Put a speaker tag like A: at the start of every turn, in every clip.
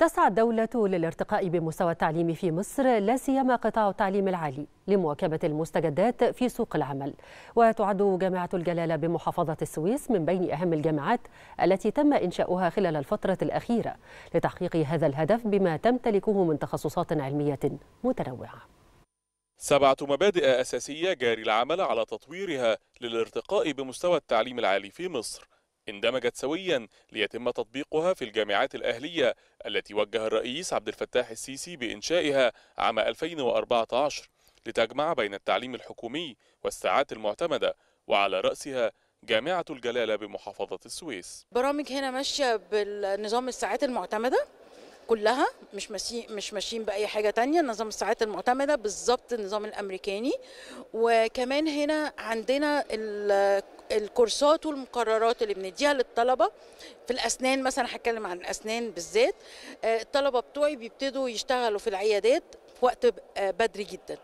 A: تسعى الدولة للارتقاء بمستوى التعليم في مصر لا سيما قطاع التعليم العالي لمواكبة المستجدات في سوق العمل وتعد جامعة الجلالة بمحافظة السويس من بين أهم الجامعات التي تم إنشاؤها خلال الفترة الأخيرة لتحقيق هذا الهدف بما تمتلكه من تخصصات علمية متنوعة
B: سبعة مبادئ أساسية جاري العمل على تطويرها للارتقاء بمستوى التعليم العالي في مصر اندمجت سويا ليتم تطبيقها في الجامعات الأهلية التي وجه الرئيس عبد الفتاح السيسي بإنشائها عام 2014 لتجمع بين التعليم الحكومي والساعات المعتمدة وعلى رأسها جامعة الجلالة بمحافظة السويس
A: برامج هنا ماشية بالنظام الساعات المعتمدة كلها مش ماشي مش ماشيين باي حاجه تانية نظام الساعات المعتمده بالظبط النظام الامريكاني وكمان هنا عندنا الكورسات والمقررات اللي بنديها للطلبه في الاسنان مثلا هتكلم عن الاسنان بالذات آه، الطلبه بتوعي بيبتدوا يشتغلوا في العيادات في وقت آه، بدري جدا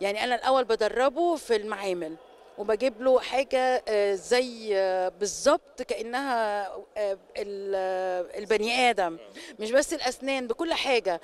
A: يعني انا الاول بدربه في المعامل وبجيب له حاجه آه، زي بالظبط كانها البني ادم مش بس الاسنان بكل حاجه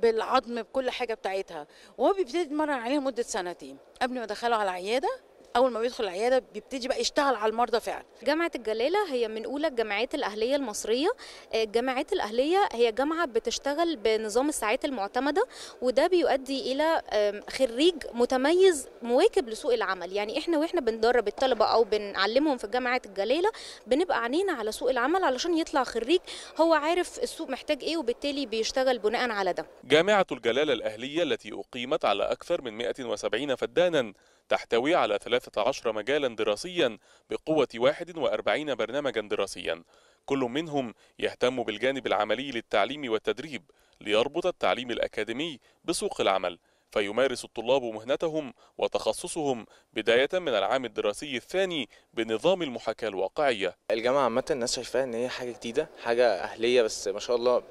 A: بالعظم بكل حاجه بتاعتها وهو بيبتدي يتمرن عليها مده سنتين قبل ما ادخله على العياده اول ما بيدخل العياده بيبتدي بقى يشتغل على المرضى فعلا جامعه الجلاله هي من اولى الجامعات الاهليه المصريه آه، الجامعات الاهليه هي جامعه بتشتغل بنظام الساعات المعتمده وده بيؤدي الى خريج متميز مواكب لسوق العمل يعني احنا واحنا بندرب الطلبه او بنعلمهم في جامعه الجلاله بنبقى عنينا على سوق العمل علشان يطلع خريج هو عارف السوق محتاج ايه وبالتالي بيشتغل بناء على ده
B: جامعه الجلاله الاهليه التي اقيمت على اكثر من 170 فدانا تحتوي على 13 مجالا دراسيا بقوة 41 برنامجا دراسيا كل منهم يهتم بالجانب العملي للتعليم والتدريب ليربط التعليم الأكاديمي بسوق العمل فيمارس الطلاب مهنتهم وتخصصهم بداية من العام الدراسي الثاني بنظام المحاكاة الواقعية الجامعة عامة الناس شايفاها إن هي حاجة جديدة حاجة أهلية بس ما شاء الله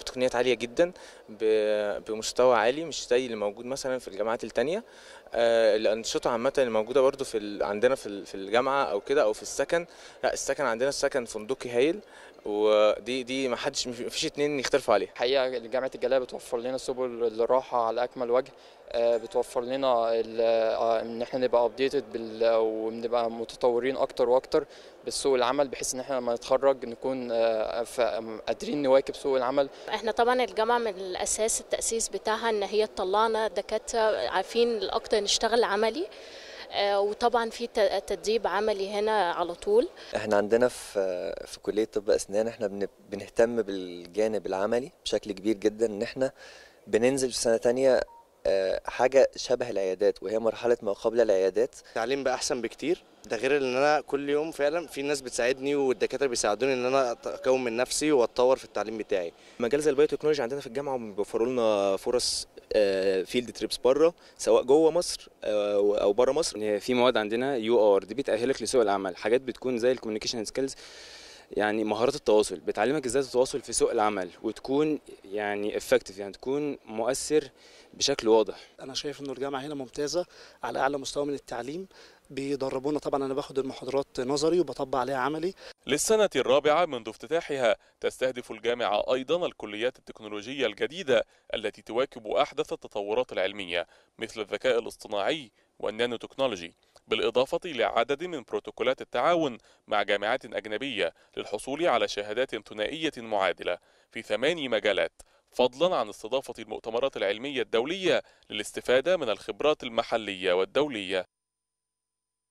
B: بتقنيات عالية جدا بمستوى عالي مش زي اللي موجود مثلا في الجامعات التانية آه، الأنشطة عامة اللي موجودة برضو في ال... عندنا في, في الجامعة أو كده أو في السكن لا السكن عندنا السكن فندقي هايل ودي دي ما حدش ما فيش اتنين يختلفوا عليها. الحقيقة جامعة الجلاله بتوفر لنا سبل للراحة على أكمل اكمل وجه
A: آه، بتوفر لنا آه، ان احنا نبقى ابديتد ونبقى متطورين اكتر واكتر بالسوق العمل بحيث ان احنا لما نتخرج نكون آه، قادرين نواكب سوق العمل احنا طبعا الجامعه من الاساس التاسيس بتاعها ان هي تطلعنا دكاتره عارفين اكتر نشتغل عملي وطبعا في تدريب عملي هنا على طول
B: احنا عندنا في في كليه طب اسنان احنا بنهتم بالجانب العملي بشكل كبير جدا ان احنا بننزل في سنه تانية آه، حاجه شبه العيادات وهي مرحله ما قبل العيادات التعليم بقى احسن بكتير ده
A: غير ان انا كل يوم فعلا في ناس بتساعدني والدكاتره بيساعدوني ان انا اكون من نفسي واتطور
B: في التعليم بتاعي مجال زي البيوتكنولوجي عندنا في الجامعه بيوفروا لنا فرص فيلد آه، تريبس بره سواء جوه مصر آه، او بره مصر في مواد عندنا يو ار دي بتاهلك لسوق العمل حاجات بتكون زي الكوميونيكيشن سكيلز يعني مهارات التواصل بتعلمك ازاي تتواصل في سوق العمل وتكون يعني افكتيف يعني تكون مؤثر بشكل واضح انا شايف انه الجامعه هنا ممتازه على اعلى مستوى من التعليم بيدربونا طبعا انا باخد المحاضرات نظري وبطبق عليها عملي للسنه الرابعه منذ افتتاحها تستهدف الجامعه ايضا الكليات التكنولوجيه الجديده التي تواكب احدث التطورات العلميه مثل الذكاء الاصطناعي والنانو تكنولوجي بالإضافة لعدد من بروتوكولات التعاون مع جامعات أجنبية للحصول على شهادات ثنائية معادلة في ثماني مجالات فضلا عن استضافة المؤتمرات العلمية الدولية للاستفادة من الخبرات المحلية والدولية